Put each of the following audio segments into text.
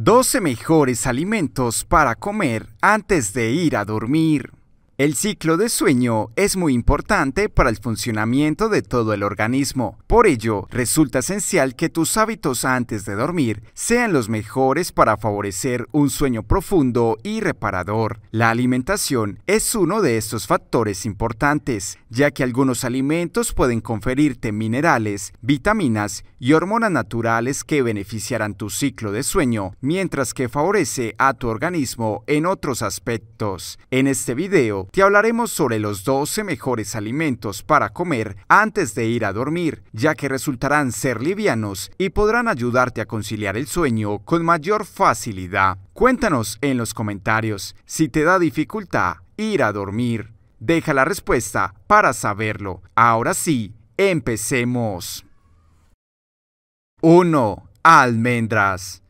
12 mejores alimentos para comer antes de ir a dormir. El ciclo de sueño es muy importante para el funcionamiento de todo el organismo. Por ello, resulta esencial que tus hábitos antes de dormir sean los mejores para favorecer un sueño profundo y reparador. La alimentación es uno de estos factores importantes, ya que algunos alimentos pueden conferirte minerales, vitaminas y hormonas naturales que beneficiarán tu ciclo de sueño, mientras que favorece a tu organismo en otros aspectos. En este video te hablaremos sobre los 12 mejores alimentos para comer antes de ir a dormir, ya que resultarán ser livianos y podrán ayudarte a conciliar el sueño con mayor facilidad. Cuéntanos en los comentarios si te da dificultad ir a dormir. Deja la respuesta para saberlo. Ahora sí, empecemos. 1. Almendras.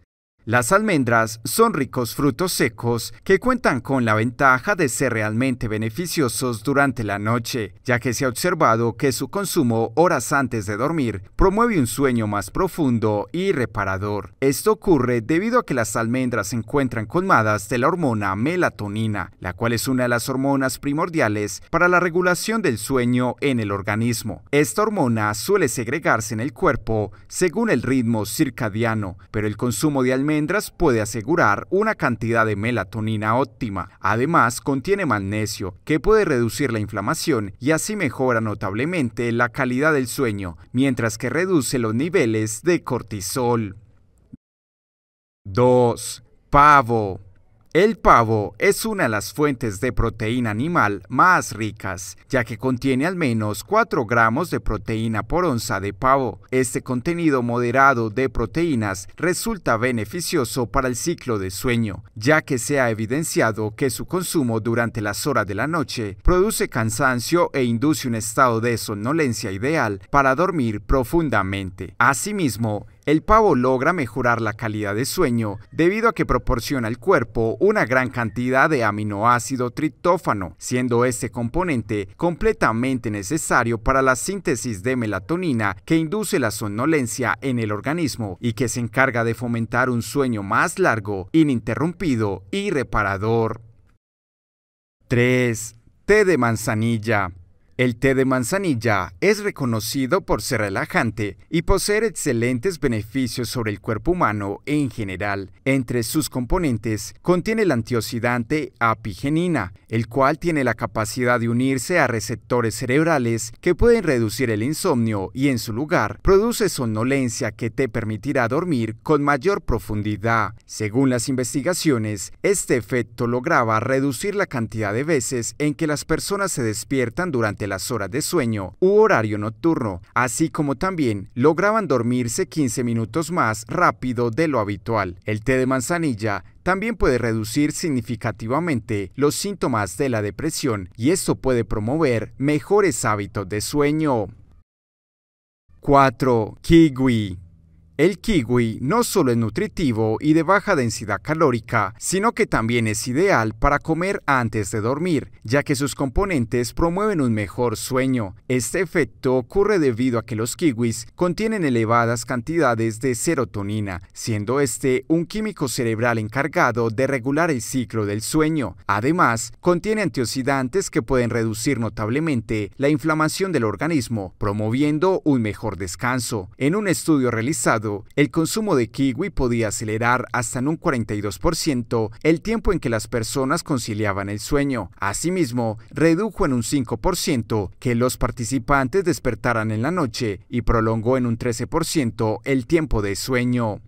Las almendras son ricos frutos secos que cuentan con la ventaja de ser realmente beneficiosos durante la noche, ya que se ha observado que su consumo horas antes de dormir promueve un sueño más profundo y reparador. Esto ocurre debido a que las almendras se encuentran colmadas de la hormona melatonina, la cual es una de las hormonas primordiales para la regulación del sueño en el organismo. Esta hormona suele segregarse en el cuerpo según el ritmo circadiano, pero el consumo de almendras puede asegurar una cantidad de melatonina óptima. Además, contiene magnesio, que puede reducir la inflamación y así mejora notablemente la calidad del sueño, mientras que reduce los niveles de cortisol. 2. Pavo. El pavo es una de las fuentes de proteína animal más ricas, ya que contiene al menos 4 gramos de proteína por onza de pavo. Este contenido moderado de proteínas resulta beneficioso para el ciclo de sueño, ya que se ha evidenciado que su consumo durante las horas de la noche produce cansancio e induce un estado de somnolencia ideal para dormir profundamente. Asimismo, el pavo logra mejorar la calidad de sueño debido a que proporciona al cuerpo una gran cantidad de aminoácido triptófano, siendo este componente completamente necesario para la síntesis de melatonina que induce la somnolencia en el organismo y que se encarga de fomentar un sueño más largo, ininterrumpido y reparador. 3. Té de manzanilla. El té de manzanilla es reconocido por ser relajante y poseer excelentes beneficios sobre el cuerpo humano en general. Entre sus componentes contiene el antioxidante apigenina, el cual tiene la capacidad de unirse a receptores cerebrales que pueden reducir el insomnio y en su lugar produce somnolencia que te permitirá dormir con mayor profundidad. Según las investigaciones, este efecto lograba reducir la cantidad de veces en que las personas se despiertan durante las horas de sueño u horario nocturno, así como también lograban dormirse 15 minutos más rápido de lo habitual. El té de manzanilla también puede reducir significativamente los síntomas de la depresión y esto puede promover mejores hábitos de sueño. 4. Kiwi el kiwi no solo es nutritivo y de baja densidad calórica, sino que también es ideal para comer antes de dormir, ya que sus componentes promueven un mejor sueño. Este efecto ocurre debido a que los kiwis contienen elevadas cantidades de serotonina, siendo este un químico cerebral encargado de regular el ciclo del sueño. Además, contiene antioxidantes que pueden reducir notablemente la inflamación del organismo, promoviendo un mejor descanso. En un estudio realizado el consumo de kiwi podía acelerar hasta en un 42% el tiempo en que las personas conciliaban el sueño. Asimismo, redujo en un 5% que los participantes despertaran en la noche y prolongó en un 13% el tiempo de sueño.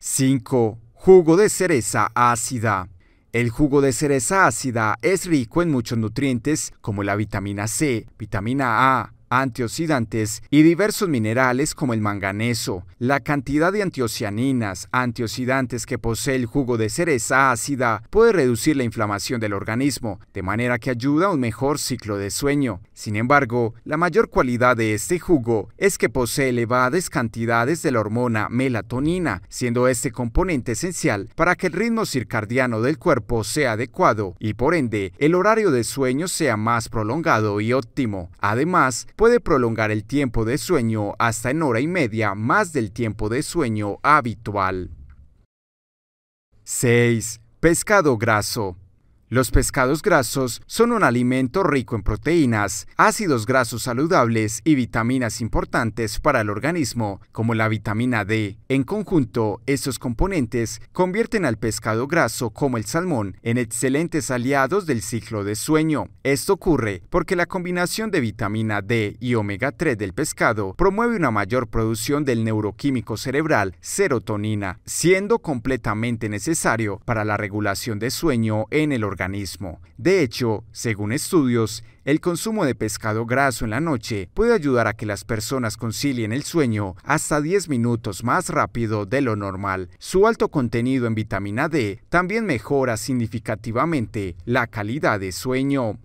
5. Jugo de cereza ácida. El jugo de cereza ácida es rico en muchos nutrientes como la vitamina C, vitamina A, antioxidantes y diversos minerales como el manganeso. La cantidad de antocianinas, antioxidantes que posee el jugo de cereza ácida puede reducir la inflamación del organismo, de manera que ayuda a un mejor ciclo de sueño. Sin embargo, la mayor cualidad de este jugo es que posee elevadas cantidades de la hormona melatonina, siendo este componente esencial para que el ritmo circadiano del cuerpo sea adecuado y por ende el horario de sueño sea más prolongado y óptimo. Además, puede prolongar el tiempo de sueño hasta en hora y media más del tiempo de sueño habitual. 6. Pescado graso. Los pescados grasos son un alimento rico en proteínas, ácidos grasos saludables y vitaminas importantes para el organismo, como la vitamina D. En conjunto, estos componentes convierten al pescado graso, como el salmón, en excelentes aliados del ciclo de sueño. Esto ocurre porque la combinación de vitamina D y omega 3 del pescado promueve una mayor producción del neuroquímico cerebral serotonina, siendo completamente necesario para la regulación de sueño en el organismo de hecho, según estudios, el consumo de pescado graso en la noche puede ayudar a que las personas concilien el sueño hasta 10 minutos más rápido de lo normal. Su alto contenido en vitamina D también mejora significativamente la calidad de sueño.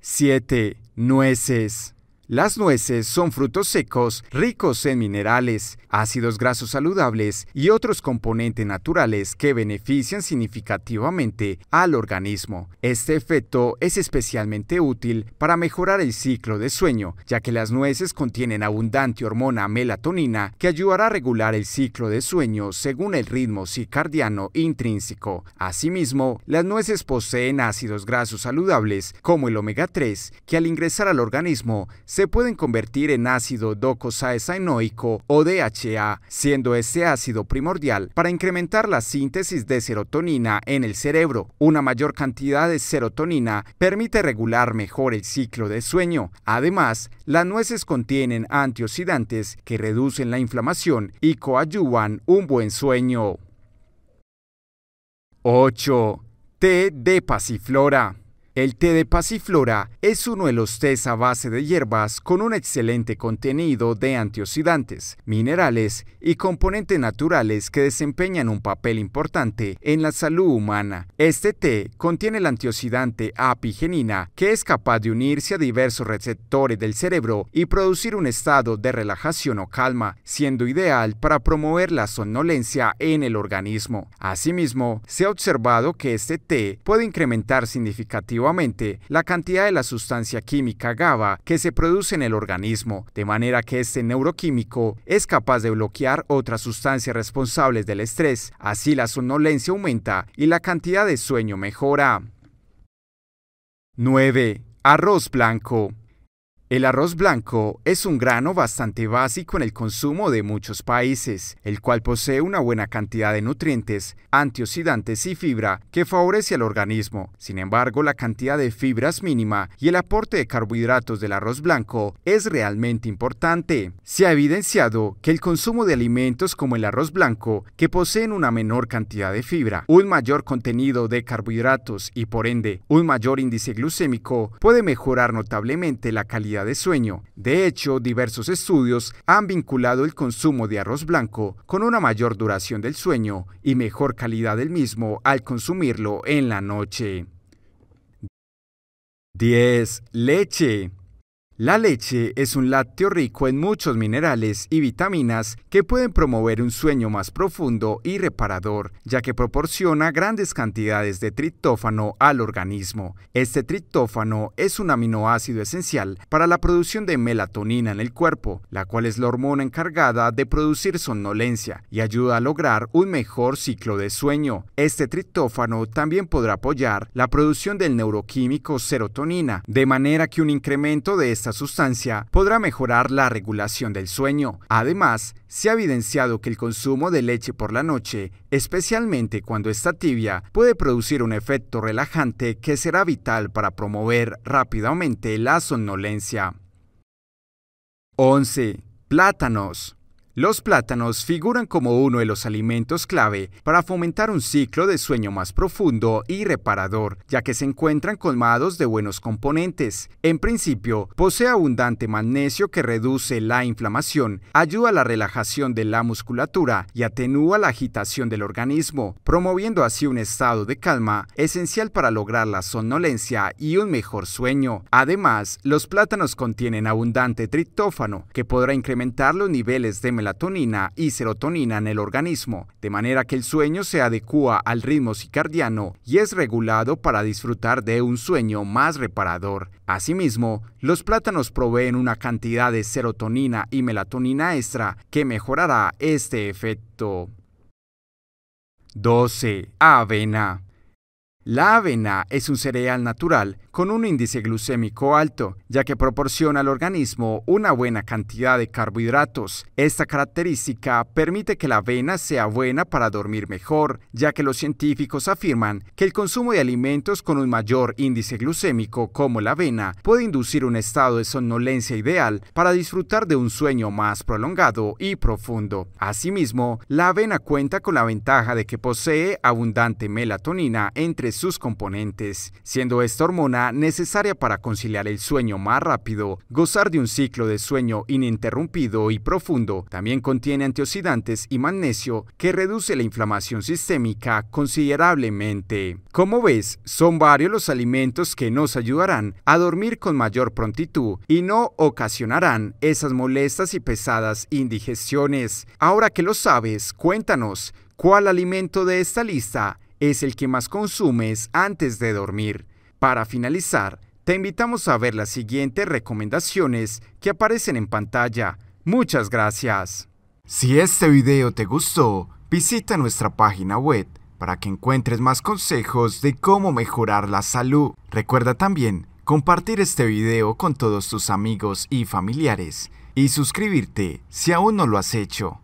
7. Nueces. Las nueces son frutos secos ricos en minerales, ácidos grasos saludables y otros componentes naturales que benefician significativamente al organismo. Este efecto es especialmente útil para mejorar el ciclo de sueño, ya que las nueces contienen abundante hormona melatonina que ayudará a regular el ciclo de sueño según el ritmo circadiano intrínseco. Asimismo, las nueces poseen ácidos grasos saludables como el omega 3 que al ingresar al organismo se pueden convertir en ácido docosaesanoico o DHA, siendo este ácido primordial para incrementar la síntesis de serotonina en el cerebro. Una mayor cantidad de serotonina permite regular mejor el ciclo de sueño. Además, las nueces contienen antioxidantes que reducen la inflamación y coadyuvan un buen sueño. 8. Té de pasiflora. El té de pasiflora es uno de los tés a base de hierbas con un excelente contenido de antioxidantes, minerales y componentes naturales que desempeñan un papel importante en la salud humana. Este té contiene el antioxidante apigenina, que es capaz de unirse a diversos receptores del cerebro y producir un estado de relajación o calma, siendo ideal para promover la somnolencia en el organismo. Asimismo, se ha observado que este té puede incrementar significativamente la cantidad de la sustancia química GABA que se produce en el organismo, de manera que este neuroquímico es capaz de bloquear otras sustancias responsables del estrés. Así la somnolencia aumenta y la cantidad de sueño mejora. 9. Arroz blanco. El arroz blanco es un grano bastante básico en el consumo de muchos países, el cual posee una buena cantidad de nutrientes, antioxidantes y fibra que favorece al organismo. Sin embargo, la cantidad de fibras mínima y el aporte de carbohidratos del arroz blanco es realmente importante. Se ha evidenciado que el consumo de alimentos como el arroz blanco, que poseen una menor cantidad de fibra, un mayor contenido de carbohidratos y por ende un mayor índice glucémico, puede mejorar notablemente la calidad de sueño. De hecho, diversos estudios han vinculado el consumo de arroz blanco con una mayor duración del sueño y mejor calidad del mismo al consumirlo en la noche. 10. Leche. La leche es un lácteo rico en muchos minerales y vitaminas que pueden promover un sueño más profundo y reparador, ya que proporciona grandes cantidades de triptófano al organismo. Este triptófano es un aminoácido esencial para la producción de melatonina en el cuerpo, la cual es la hormona encargada de producir somnolencia y ayuda a lograr un mejor ciclo de sueño. Este triptófano también podrá apoyar la producción del neuroquímico serotonina, de manera que un incremento de este esta sustancia podrá mejorar la regulación del sueño. Además, se ha evidenciado que el consumo de leche por la noche, especialmente cuando está tibia, puede producir un efecto relajante que será vital para promover rápidamente la somnolencia. 11. Plátanos. Los plátanos figuran como uno de los alimentos clave para fomentar un ciclo de sueño más profundo y reparador, ya que se encuentran colmados de buenos componentes. En principio, posee abundante magnesio que reduce la inflamación, ayuda a la relajación de la musculatura y atenúa la agitación del organismo, promoviendo así un estado de calma esencial para lograr la somnolencia y un mejor sueño. Además, los plátanos contienen abundante triptófano, que podrá incrementar los niveles de melatonina y serotonina en el organismo, de manera que el sueño se adecua al ritmo circadiano y es regulado para disfrutar de un sueño más reparador. Asimismo, los plátanos proveen una cantidad de serotonina y melatonina extra que mejorará este efecto. 12. Avena. La avena es un cereal natural con un índice glucémico alto, ya que proporciona al organismo una buena cantidad de carbohidratos. Esta característica permite que la avena sea buena para dormir mejor, ya que los científicos afirman que el consumo de alimentos con un mayor índice glucémico como la avena puede inducir un estado de somnolencia ideal para disfrutar de un sueño más prolongado y profundo. Asimismo, la avena cuenta con la ventaja de que posee abundante melatonina entre sus componentes, siendo esta hormona necesaria para conciliar el sueño más rápido, gozar de un ciclo de sueño ininterrumpido y profundo. También contiene antioxidantes y magnesio que reduce la inflamación sistémica considerablemente. Como ves, son varios los alimentos que nos ayudarán a dormir con mayor prontitud y no ocasionarán esas molestas y pesadas indigestiones. Ahora que lo sabes, cuéntanos cuál alimento de esta lista es el que más consumes antes de dormir. Para finalizar, te invitamos a ver las siguientes recomendaciones que aparecen en pantalla. Muchas gracias. Si este video te gustó, visita nuestra página web para que encuentres más consejos de cómo mejorar la salud. Recuerda también compartir este video con todos tus amigos y familiares y suscribirte si aún no lo has hecho.